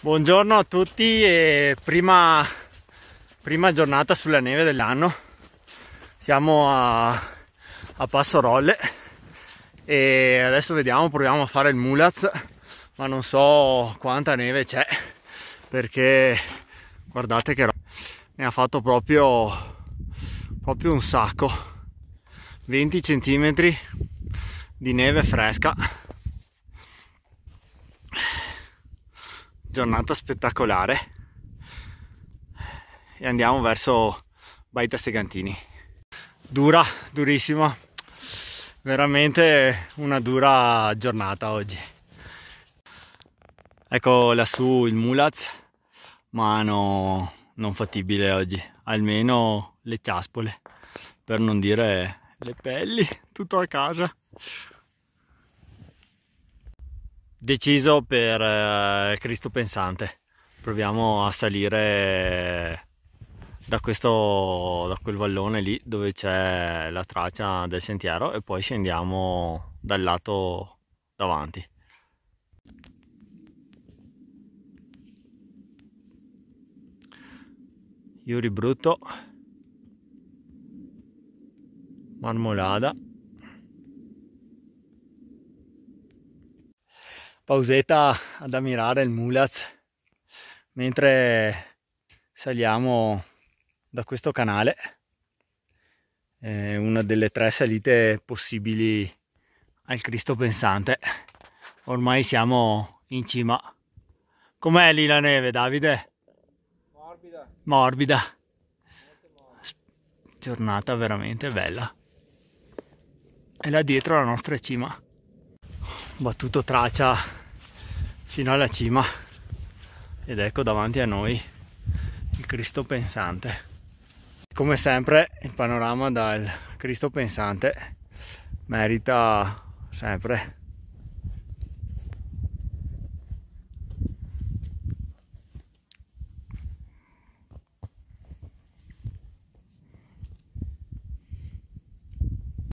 Buongiorno a tutti e prima, prima giornata sulla neve dell'anno. Siamo a, a Passo Rolle e adesso vediamo, proviamo a fare il mulaz, ma non so quanta neve c'è perché guardate che ne ha fatto proprio, proprio un sacco. 20 cm di neve fresca giornata spettacolare e andiamo verso Baita Segantini dura, durissima veramente una dura giornata oggi ecco lassù il mulaz ma no, non fattibile oggi almeno le ciaspole per non dire le pelli tutto a casa deciso per eh, Cristo pensante. Proviamo a salire da, questo, da quel vallone lì dove c'è la traccia del sentiero e poi scendiamo dal lato davanti. Iuri Brutto, Marmolada. pausetta ad ammirare il Mulaz mentre saliamo da questo canale è una delle tre salite possibili al Cristo pensante ormai siamo in cima com'è lì la neve Davide? morbida morbida giornata veramente bella e là dietro la nostra cima battuto traccia fino alla cima ed ecco davanti a noi il Cristo pensante. Come sempre il panorama dal Cristo pensante merita sempre